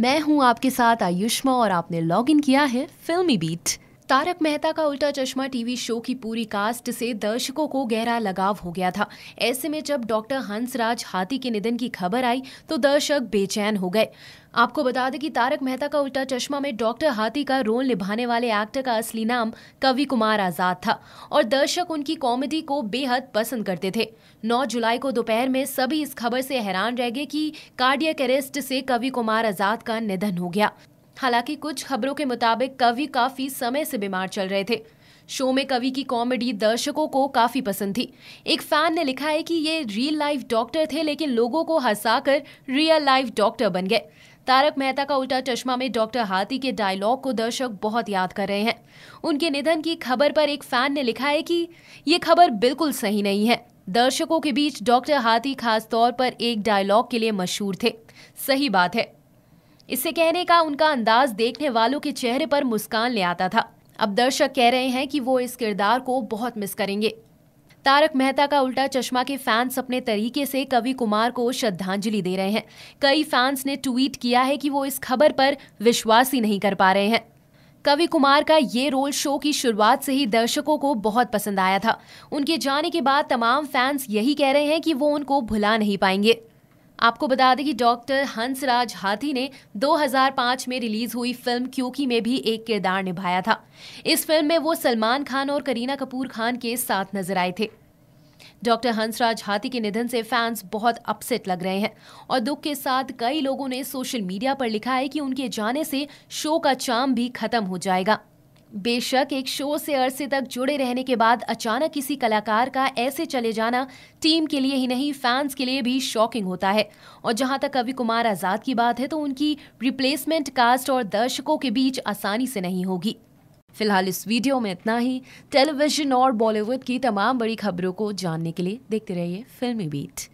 मैं हूं आपके साथ आयुष्मा और आपने लॉग इन किया है फिल्मी बीट तारक मेहता का उल्टा चश्मा टीवी शो की पूरी कास्ट से दर्शकों को गहरा लगाव हो गया था ऐसे में जब डॉक्टर हंसराज हाथी के निधन की खबर आई तो दर्शक बेचैन हो गए आपको बता दें कि तारक मेहता का उल्टा चश्मा में डॉक्टर हाथी का रोल निभाने वाले एक्टर का असली नाम कवि कुमार आजाद था और दर्शक उनकी कॉमेडी को बेहद पसंद करते थे 9 जुलाई को दोपहर में सभी इस खबर से हैरान रह गए कि कार्डियक अरेस्ट से कवि कुमार आजाद का निधन हो गया हालांकि कुछ खबरों के मुताबिक कवि काफी समय से बीमार चल रहे थे शो में कवि की कॉमेडी दर्शकों को काफी पसंद थी एक फैन ने लिखा है कि ये रियल लाइफ डॉक्टर थे लेकिन लोगों को हंसाकर रियल लाइफ डॉक्टर बन गए तारक मेहता का उल्टा चश्मा में डॉक्टर हाथी के डायलॉग को दर्शक बहुत याद कर रहे हैं उनके निधन की खबर पर एक फैन ने लिखा है कि ये खबर बिल्कुल सही नहीं है दर्शकों के बीच डॉक्टर हाथी खासतौर पर एक डायलॉग के लिए मशहूर थे सही बात है इसे कहने का उनका अंदाज देखने वालों के चेहरे पर मुस्कान ले आता था अब दर्शक कह रहे हैं कि वो इस किरदार को बहुत मिस करेंगे तारक मेहता का उल्टा चश्मा के फैंस अपने तरीके से कवि कुमार को श्रद्धांजलि दे रहे हैं कई फैंस ने ट्वीट किया है कि वो इस खबर पर विश्वास ही नहीं कर पा रहे हैं कवि कुमार का ये रोल शो की शुरुआत से ही दर्शकों को बहुत पसंद आया था उनके जाने के बाद तमाम फैंस यही कह रहे हैं कि वो उनको भुला नहीं पाएंगे आपको बता दें कि डॉक्टर हंसराज हाथी ने 2005 में रिलीज हुई फिल्म क्योंकि में भी एक किरदार निभाया था इस फिल्म में वो सलमान खान और करीना कपूर खान के साथ नजर आए थे डॉक्टर हंसराज हाथी के निधन से फैंस बहुत अपसेट लग रहे हैं और दुख के साथ कई लोगों ने सोशल मीडिया पर लिखा है कि उनके जाने से शो का चाम भी खत्म हो जाएगा बेशक एक शो से अरसे तक जुड़े रहने के बाद अचानक किसी कलाकार का ऐसे चले जाना टीम के लिए ही नहीं फैंस के लिए भी शॉकिंग होता है और जहां तक कवि कुमार आज़ाद की बात है तो उनकी रिप्लेसमेंट कास्ट और दर्शकों के बीच आसानी से नहीं होगी फिलहाल इस वीडियो में इतना ही टेलीविजन और बॉलीवुड की तमाम बड़ी खबरों को जानने के लिए देखते रहिए फिल्मी बीट